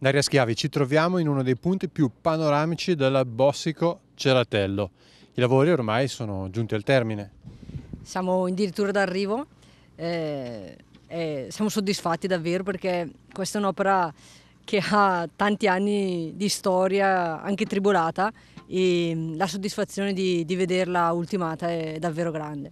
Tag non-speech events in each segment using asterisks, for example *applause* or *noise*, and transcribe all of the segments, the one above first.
Daria Schiavi, ci troviamo in uno dei punti più panoramici del Bossico Ceratello. I lavori ormai sono giunti al termine. Siamo addirittura d'arrivo eh, e siamo soddisfatti davvero perché questa è un'opera che ha tanti anni di storia, anche tribolata, e la soddisfazione di, di vederla ultimata è davvero grande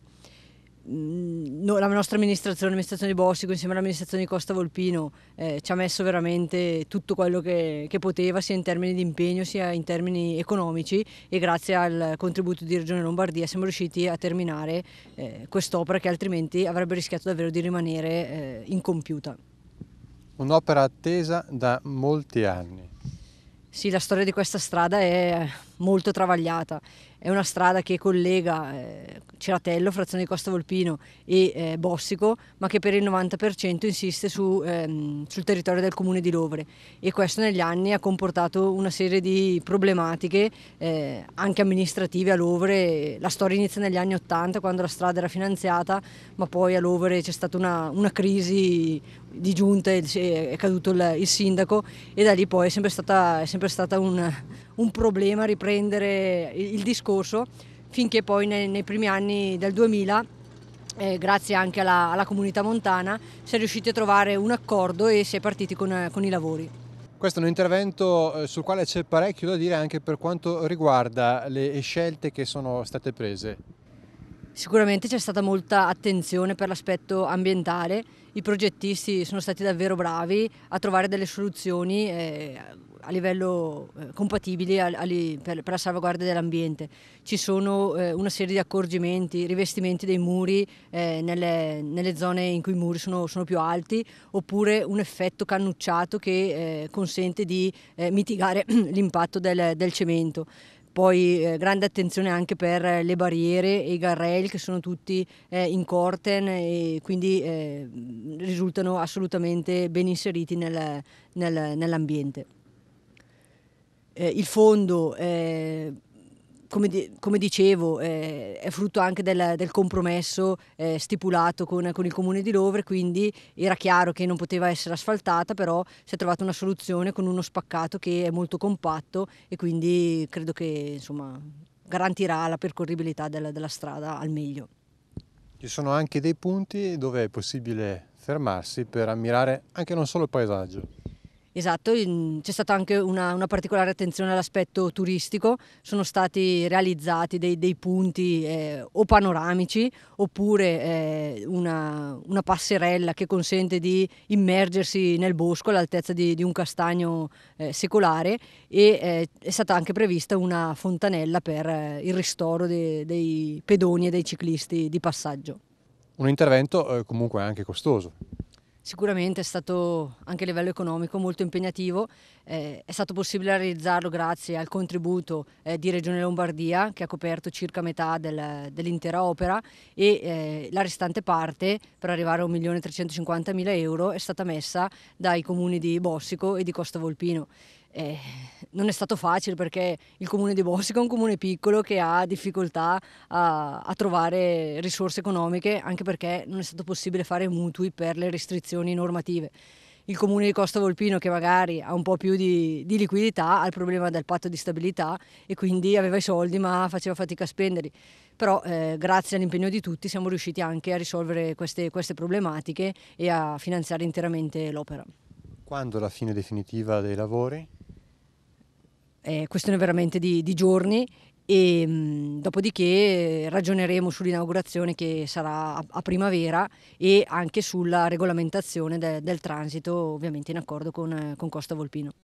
no, la nostra amministrazione, l'amministrazione di Bossico insieme all'amministrazione di Costa Volpino eh, ci ha messo veramente tutto quello che, che, poteva sia in termini di impegno sia in termini economici e grazie al contributo di Regione Lombardia siamo riusciti a terminare eh, quest'opera che altrimenti avrebbe rischiato davvero di rimanere eh, incompiuta. Un'opera attesa da molti anni. Sì, la storia di questa strada è molto travagliata è una strada che collega eh, Ceratello, frazione di Costa Volpino e eh, Bossico, ma che per il 90% insiste su, ehm, sul territorio del comune di Lovre e questo negli anni ha comportato una serie di problematiche eh, anche amministrative a Lovre. La storia inizia negli anni 80 quando la strada era finanziata, ma poi a Lovre c'è stata una, una crisi di giunta, è caduto il, il, sindaco e da lì poi è sempre stata, è sempre stata un, un problema riprendere il discorso finché poi nei, nei primi anni del 2000 eh, grazie anche alla, alla, comunità montana, si è riusciti a trovare un accordo e si è partiti con, con i lavori. Questo è un intervento eh, sul quale c'è parecchio da dire anche per quanto riguarda le scelte che sono state prese. Sicuramente c'è stata molta attenzione per l'aspetto ambientale i progettisti sono stati davvero bravi a trovare delle soluzioni eh, a livello eh, compatibili a, a, per, per, la salvaguardia dell'ambiente. Ci sono eh, una serie di accorgimenti, rivestimenti dei muri eh, nelle, nelle, zone in cui i muri sono, sono più alti oppure un effetto cannucciato che eh, consente di eh, mitigare *clears throat* l'impatto del, del cemento poi eh, grande attenzione anche per eh, le barriere e i garrel che sono tutti eh, in corten e quindi eh, risultano assolutamente ben inseriti nel, nel, nell'ambiente. Eh, il fondo eh, come, di, come, dicevo, eh, è frutto anche del, del compromesso eh, stipulato con, con, il comune di Lovre, quindi era chiaro che non poteva essere asfaltata, però si è trovata una soluzione con uno spaccato che è molto compatto e quindi credo che insomma, garantirà la percorribilità della, della strada al meglio. Ci sono anche dei punti dove è possibile fermarsi per ammirare anche non solo il paesaggio. Esatto, c'è stata anche una, una particolare attenzione all'aspetto turistico, sono stati realizzati dei, dei punti eh, o panoramici oppure eh, una, una, passerella che consente di immergersi nel bosco all'altezza di, di, un castagno eh, secolare e eh, è stata anche prevista una fontanella per eh, il ristoro de, dei pedoni e dei ciclisti di passaggio. Un intervento eh, comunque anche costoso. Sicuramente è stato anche a livello economico molto impegnativo, eh, è stato possibile realizzarlo grazie al contributo eh, di Regione Lombardia che ha coperto circa metà del, dell'intera opera e eh, la restante parte per arrivare a 1.350.000 euro è stata messa dai comuni di Bossico e di Costa Volpino. Eh, non è stato facile perché il comune di Bossica è un comune piccolo che ha difficoltà a, a, trovare risorse economiche anche perché non è stato possibile fare mutui per le restrizioni normative. Il comune di Costa Volpino che magari ha un po' più di, di liquidità ha il problema del patto di stabilità e quindi aveva i soldi ma faceva fatica a spenderli. Però eh, grazie all'impegno di tutti siamo riusciti anche a risolvere queste, queste problematiche e a finanziare interamente l'opera. Quando la fine definitiva dei lavori? eh, questione veramente di, di giorni e mh, mm, dopodiché ragioneremo sull'inaugurazione che sarà a, a primavera e anche sulla regolamentazione de, del transito ovviamente in accordo con, con Costa Volpino.